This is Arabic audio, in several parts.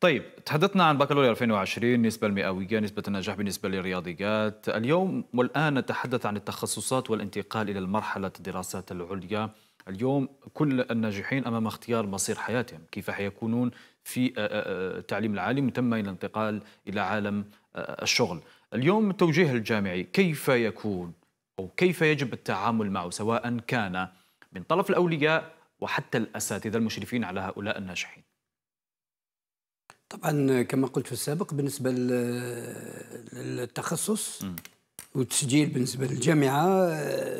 طيب تحدثنا عن بكالوريا 2020 النسبة المئوية نسبة النجاح بالنسبة للرياضيات اليوم والآن نتحدث عن التخصصات والانتقال إلى المرحلة الدراسات العليا اليوم كل الناجحين أمام اختيار مصير حياتهم كيف حيكونون في التعليم العالي ثم إلى الانتقال إلى عالم الشغل اليوم التوجيه الجامعي كيف يكون أو كيف يجب التعامل معه سواء كان من طرف الأولياء وحتى الأساتذة المشرفين على هؤلاء الناجحين طبعا كما قلت في السابق بالنسبه للتخصص والتسجيل بالنسبه للجامعه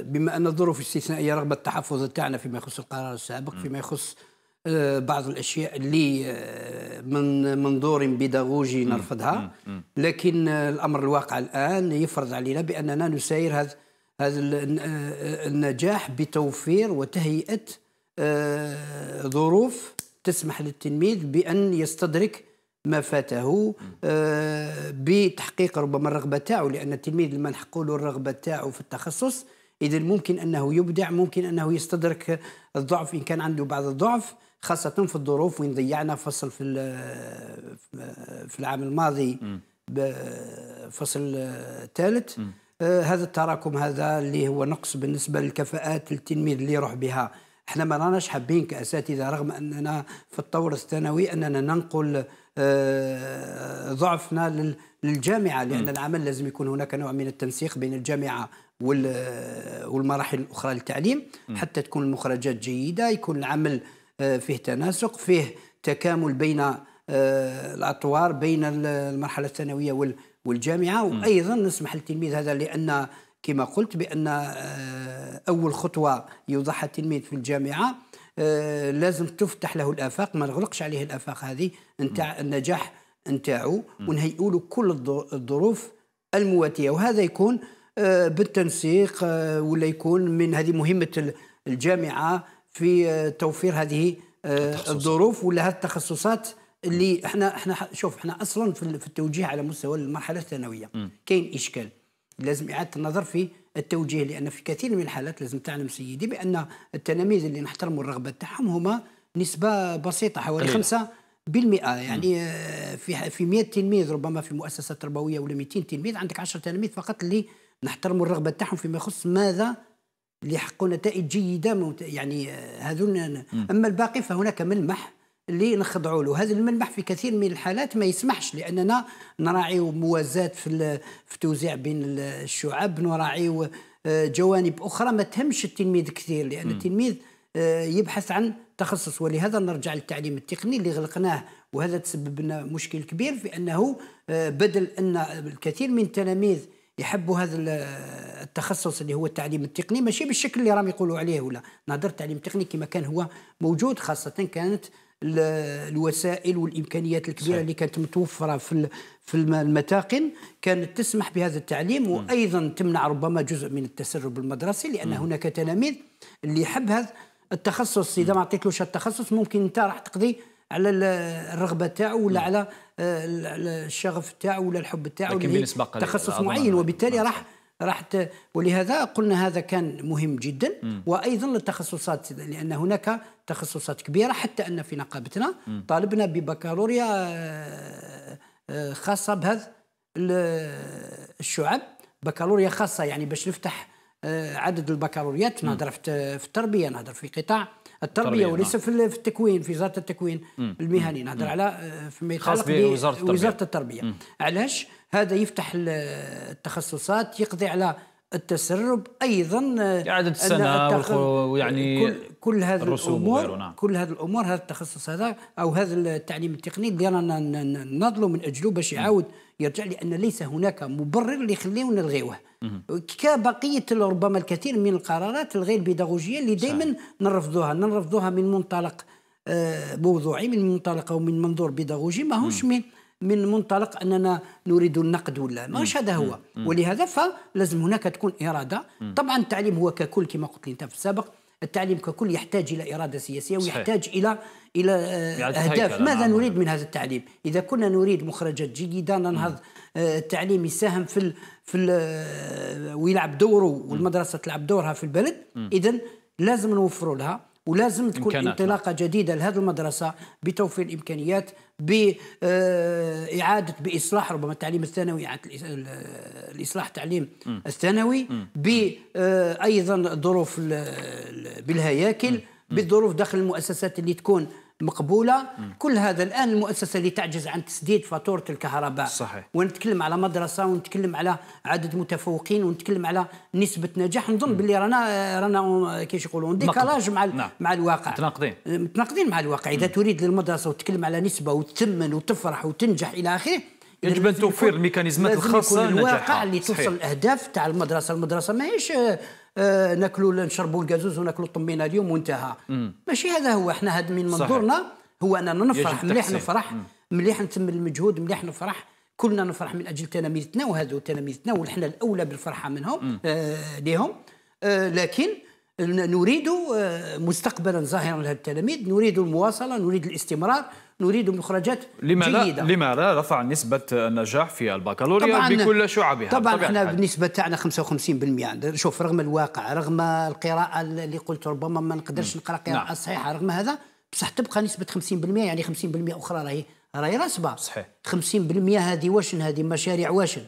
بما ان الظروف استثنائيه رغم التحفظ تاعنا فيما يخص القرار السابق فيما يخص آه، بعض الاشياء اللي آه، من منظور بيداغوجي نرفضها لكن آه، الامر الواقع الان يفرض علينا باننا نساير هذا هذا النجاح بتوفير وتهيئه ظروف تسمح للتلميذ بان يستدرك ما فاته آه، بتحقيق ربما الرغبه تاعو لان التلميذ لما نحقوا له الرغبه تاعو في التخصص اذا ممكن انه يبدع ممكن انه يستدرك الضعف ان كان عنده بعض الضعف خاصه في الظروف وين ضيعنا فصل في في العام الماضي فصل ثالث آه، هذا التراكم هذا اللي هو نقص بالنسبه للكفاءات للتلميذ اللي يروح بها احنا ما راناش حابين كاساتذه رغم اننا في الطور الثانوي اننا ننقل ضعفنا للجامعه لان العمل لازم يكون هناك نوع من التنسيق بين الجامعه والمراحل الاخرى للتعليم حتى تكون المخرجات جيده يكون العمل آه، فيه تناسق فيه تكامل بين آه، الاطوار بين المرحله الثانويه والجامعه وايضا نسمح للتلميذ هذا لان كما قلت بان آه، اول خطوه يوضعها التلميذ في الجامعه آه، لازم تفتح له الافاق ما نغلقش عليه الافاق هذه نتاع نعم. النجاح نتاعو نعم. ونهيئوا له كل الظروف المواتيه وهذا يكون آه، بالتنسيق آه، ولا يكون من هذه مهمه الجامعه في توفير هذه الظروف ولا هذه التخصصات اللي نعم. احنا احنا شوف احنا اصلا في التوجيه على مستوى المرحله الثانويه كاين اشكال لازم إعادة النظر في التوجيه لأن في كثير من الحالات لازم تعلم سيدي بأن التلاميذ اللي نحترموا الرغبة تاعهم هما نسبة بسيطة حوالي 5% خمسة بالمئة يعني آه، في في 100 تلميذ ربما في مؤسسة تربوية ولا 200 تلميذ عندك 10 تلاميذ فقط اللي نحترموا الرغبة تاعهم فيما يخص ماذا اللي يحققوا نتائج جيدة يعني آه، هذول أما الباقي فهناك ملمح اللي نخضعوا له هذا الملمح في كثير من الحالات ما يسمحش لاننا نراعي موازات في في توزيع بين الشعب نراعي آه، جوانب اخرى ما تهمش التلميذ كثير لان التلميذ آه، يبحث عن تخصص ولهذا نرجع للتعليم التقني اللي غلقناه وهذا تسبب لنا مشكل كبير في انه آه، بدل ان الكثير من التلاميذ يحبوا هذا التخصص اللي هو التعليم التقني ماشي بالشكل اللي راهم يقولوا عليه ولا نهضر التعليم التقني كما كان هو موجود خاصه كانت الوسائل والامكانيات الكبيره صحيح. اللي كانت متوفره في في المتاقن كانت تسمح بهذا التعليم وايضا تمنع ربما جزء من التسرب المدرسي لان م. هناك تلاميذ اللي يحب هذا التخصص اذا ما عطيتلوش التخصص ممكن انت راح تقضي على الرغبه تاعو ولا على آه، الشغف تاعو ولا الحب تاعو لكن بالنسبه معين وبالتالي راح راح ولهذا قلنا هذا كان مهم جدا م. وايضا التخصصات لان هناك تخصصات كبيره حتى ان في نقابتنا م. طالبنا ببكالوريا آه، آه، خاصه بهذا الشعب بكالوريا خاصه يعني باش نفتح آه، عدد البكالوريات نهضر في التربيه نهضر في قطاع التربيه وليس نعم. في التكوين في وزاره التكوين مم. المهني نهضر على آه، فيما يتعلق بوزاره التربيه, التربية. علاش هذا يفتح التخصصات يقضي على التسرب ايضا اعاده السنه ويعني كل, كل هذه الامور نعم. كل هذه الامور هذا التخصص هذا او هذا التعليم التقني اللي رانا نضلوا من اجله باش يعاود يرجع لان ليس هناك مبرر اللي يخليونا نلغيوه كبقيه ربما الكثير من القرارات الغير بيداغوجيه اللي دائما نرفضوها نرفضوها من منطلق آه، موضوعي من منطلق او من منظور بيداغوجي ماهوش من من منطلق اننا نريد النقد ولا ماش هذا هو ولهذا فلازم هناك تكون اراده طبعا التعليم هو ككل كما قلت انت في السابق التعليم ككل يحتاج الى اراده سياسيه ويحتاج صحيح. الى الى اهداف ماذا نريد من هذا التعليم اذا كنا نريد مخرجات جيده ننهض آه، التعليم يساهم في الـ في الـ آه، ويلعب دوره والمدرسه تلعب دورها في البلد اذا لازم نوفروا لها ولازم تكون نعم. انطلاقه جديده لهذه المدرسه بتوفير الامكانيات بإعادة آه، بإصلاح ربما التعليم الثانوي إعادة الإصلاح التعليم الثانوي بأيضا آه، ظروف بالهياكل بالظروف داخل المؤسسات اللي تكون مقبوله مم. كل هذا الان المؤسسه اللي تعجز عن تسديد فاتوره الكهرباء صحيح ونتكلم على مدرسه ونتكلم على عدد متفوقين ونتكلم على نسبه نجاح نظن باللي رانا رانا كيش يقولون ديكالاج مع نعم. مع الواقع متناقضين متناقضين مع الواقع اذا مم. تريد للمدرسه وتتكلم على نسبه وتثمن وتفرح وتنجح الى اخره يجب ان توفر الميكانيزمات الخاصه للنجاح الواقع اللي توصل الاهداف تاع المدرسه المدرسه ماهيش آه ناكلوا نشربوا الكازوز وناكلوا الطمينه اليوم وانتهى ماشي هذا هو احنا هذا من منظورنا هو اننا نفرح مليح نفرح مليح نتم المجهود مليح نفرح كلنا نفرح من اجل تلاميذتنا وهذو تلاميذتنا ونحن الاولى بالفرحه منهم آه ليهم آه لكن نريد آه، مستقبلا ظاهرا لهذا التلاميذ نريد المواصله نريد الاستمرار نريد مخرجات لماذا جيدة لما لا رفع نسبة النجاح في البكالوريا بكل شعبها طبعا احنا بالنسبة تاعنا 55% شوف رغم الواقع رغم القراءة اللي قلت ربما ما نقدرش نقرا قراءة نعم. صحيحة رغم هذا بصح تبقى نسبة 50% يعني 50% أخرى راهي راهي راسبة صحيح 50% هذه واشن هذه مشاريع واشن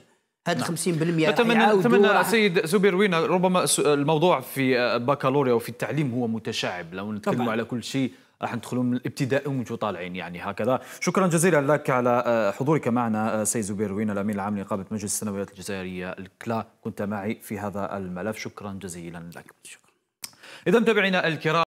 هذا 50% نعم. نتمنى نتمنى سيد زبير وين ربما الموضوع في آه، بكالوريا وفي التعليم هو متشعب لو نتكلموا على كل شيء راح ندخلوا من الابتدائي وانتم طالعين يعني هكذا شكرا جزيلا لك على آه، حضورك معنا آه، سيد زبير وين الامين العام لنقابه مجلس السنويات الجزائريه الكلا كنت معي في هذا الملف شكرا جزيلا لك شكرا اذا متابعينا الكرام